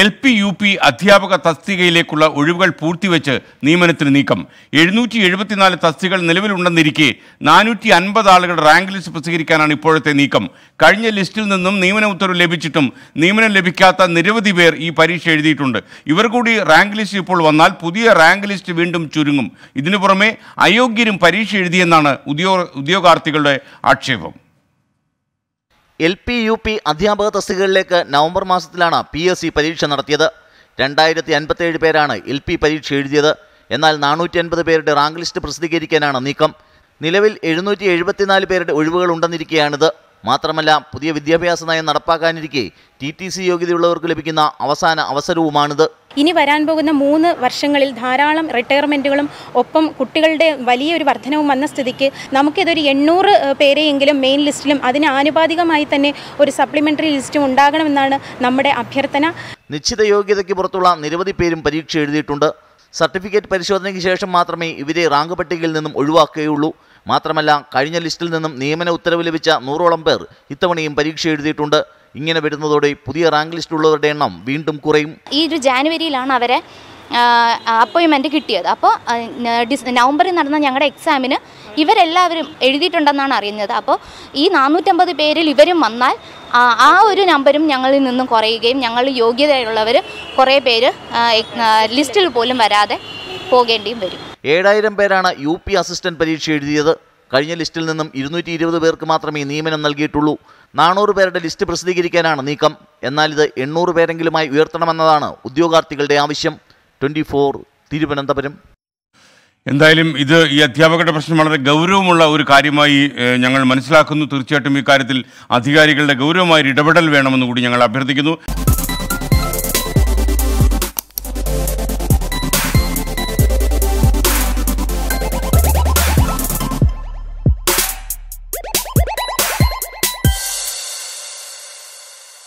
L P U P അധ്യാപക തസ്തികയിലേക്കുള്ള ഒഴിവുകൾ പൂർത്തിവെച്ച് നിയമനത്തിന് നീക്കം എഴുന്നൂറ്റി എഴുപത്തിനാല് തസ്തികൾ നിലവിലുണ്ടെന്നിരിക്കെ നാനൂറ്റി അൻപത് ആളുകളുടെ റാങ്ക് ലിസ്റ്റ് പ്രസിദ്ധീകരിക്കാനാണ് ഇപ്പോഴത്തെ നീക്കം കഴിഞ്ഞ ലിസ്റ്റിൽ നിന്നും നിയമന ഉത്തരവ് ലഭിച്ചിട്ടും നിയമനം ലഭിക്കാത്ത നിരവധി പേർ ഈ പരീക്ഷ എഴുതിയിട്ടുണ്ട് ഇവർ കൂടി റാങ്ക് ലിസ്റ്റ് ഇപ്പോൾ വന്നാൽ പുതിയ റാങ്ക് ലിസ്റ്റ് വീണ്ടും ചുരുങ്ങും ഇതിനു പുറമെ അയോഗ്യരും പരീക്ഷ എഴുതിയെന്നാണ് ഉദ്യോഗ ഉദ്യോഗാർത്ഥികളുടെ ആക്ഷേപം എൽ പി യു പി അധ്യാപക തസ്തികകളിലേക്ക് നവംബർ മാസത്തിലാണ് പി എസ് സി പരീക്ഷ നടത്തിയത് രണ്ടായിരത്തി അൻപത്തേഴ് പേരാണ് എൽ പി പരീക്ഷ എഴുതിയത് എന്നാൽ നാനൂറ്റി അൻപത് പേരുടെ റാങ്ക് ലിസ്റ്റ് പ്രസിദ്ധീകരിക്കാനാണ് നീക്കം നിലവിൽ എഴുന്നൂറ്റി എഴുപത്തിനാല് പേരുടെ ഒഴിവുകൾ ഉണ്ടെന്നിരിക്കുകയാണിത് മാത്രമല്ല പുതിയ വിദ്യാഭ്യാസ നയം നടപ്പാക്കാനിരിക്കെ ടി ടി സി യോഗ്യതയുള്ളവർക്ക് ലഭിക്കുന്ന അവസാന അവസരവുമാണിത് ഇനി വരാൻ പോകുന്ന മൂന്ന് വർഷങ്ങളിൽ ധാരാളം റിട്ടയർമെൻറ്റുകളും ഒപ്പം കുട്ടികളുടെ വലിയൊരു വർധനവും വന്ന സ്ഥിതിക്ക് നമുക്കിതൊരു എണ്ണൂറ് പേരെയെങ്കിലും മെയിൻ ലിസ്റ്റിലും അതിന് ആനുപാതികമായി തന്നെ ഒരു സപ്ലിമെൻ്ററി ലിസ്റ്റും ഉണ്ടാകണമെന്നാണ് നമ്മുടെ അഭ്യർത്ഥന നിശ്ചിത യോഗ്യതയ്ക്ക് പുറത്തുള്ള നിരവധി പേരും പരീക്ഷ എഴുതിയിട്ടുണ്ട് സർട്ടിഫിക്കറ്റ് പരിശോധനയ്ക്ക് ശേഷം മാത്രമേ ഇവരെ റാങ്ക് പട്ടികയിൽ നിന്നും ഒഴിവാക്കുകയുള്ളൂ മാത്രമല്ല കഴിഞ്ഞ ലിസ്റ്റിൽ നിന്നും നിയമന ഉത്തരവ് ലഭിച്ച നൂറോളം പേർ ഇത്തവണയും പരീക്ഷ എഴുതിയിട്ടുണ്ട് ഇങ്ങനെ വരുന്നതോടെ പുതിയ റാങ്ക് ലിസ്റ്റ് ഉള്ളവരുടെ എണ്ണം വീണ്ടും കുറയും ഈ ഒരു ജാനുവരിയിലാണ് അവരെ അപ്പോയിൻമെൻറ്റ് കിട്ടിയത് അപ്പോൾ ഡിസ് നവംബറിൽ നടന്ന ഞങ്ങളുടെ എക്സാമിന് ഇവരെല്ലാവരും എഴുതിയിട്ടുണ്ടെന്നാണ് അറിയുന്നത് അപ്പോൾ ഈ നാനൂറ്റമ്പത് പേരിൽ ഇവരും വന്നാൽ ആ ഒരു നമ്പരും ഞങ്ങളിൽ നിന്നും കുറയുകയും ഞങ്ങൾ യോഗ്യതയുള്ളവർ കുറേ പേര് ലിസ്റ്റിൽ പോലും വരാതെ പോകേണ്ടിയും വരും ഏഴായിരം പേരാണ് യു പി അസിസ്റ്റന്റ് പരീക്ഷ എഴുതിയത് കഴിഞ്ഞ ലിസ്റ്റിൽ നിന്നും ഇരുന്നൂറ്റി ഇരുപത് പേർക്ക് മാത്രമേ നിയമനം നൽകിയിട്ടുള്ളൂ നാനൂറ് പേരുടെ ലിസ്റ്റ് പ്രസിദ്ധീകരിക്കാനാണ് നീക്കം എന്നാൽ ഇത് എണ്ണൂറ് പേരെങ്കിലുമായി ഉയർത്തണമെന്നതാണ് ഉദ്യോഗാർത്ഥികളുടെ ആവശ്യം ട്വൻറ്റി ഫോർ തിരുവനന്തപുരം എന്തായാലും ഇത് ഈ അധ്യാപകരുടെ പ്രശ്നം വളരെ ഗൗരവമുള്ള ഒരു കാര്യമായി ഞങ്ങൾ മനസ്സിലാക്കുന്നു തീർച്ചയായിട്ടും ഇക്കാര്യത്തിൽ അധികാരികളുടെ ഗൗരവമായൊരു ഇടപെടൽ വേണമെന്ന് കൂടി ഞങ്ങൾ അഭ്യർത്ഥിക്കുന്നു